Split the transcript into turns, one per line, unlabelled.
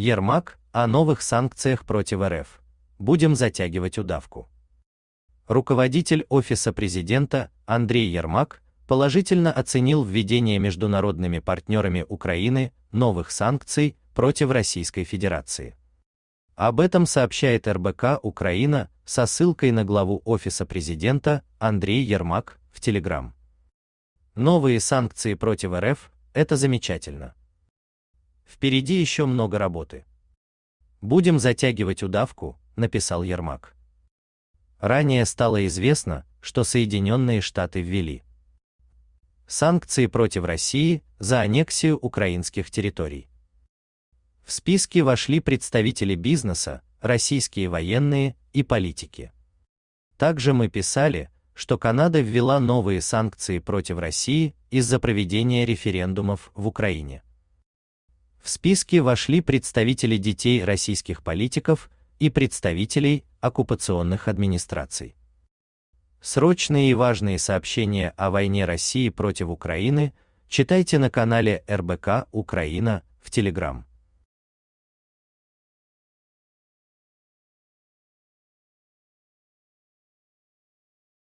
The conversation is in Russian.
Ермак о новых санкциях против РФ. Будем затягивать удавку. Руководитель Офиса президента Андрей Ермак положительно оценил введение международными партнерами Украины новых санкций против Российской Федерации. Об этом сообщает РБК Украина со ссылкой на главу Офиса президента Андрей Ермак в Телеграм. Новые санкции против РФ – это замечательно. Впереди еще много работы. Будем затягивать удавку, написал Ермак. Ранее стало известно, что Соединенные Штаты ввели санкции против России за аннексию украинских территорий. В списке вошли представители бизнеса, российские военные и политики. Также мы писали, что Канада ввела новые санкции против России из-за проведения референдумов в Украине. В списки вошли представители детей российских политиков и представителей оккупационных администраций. Срочные и важные сообщения о войне России против Украины читайте на канале РБК Украина в Телеграм.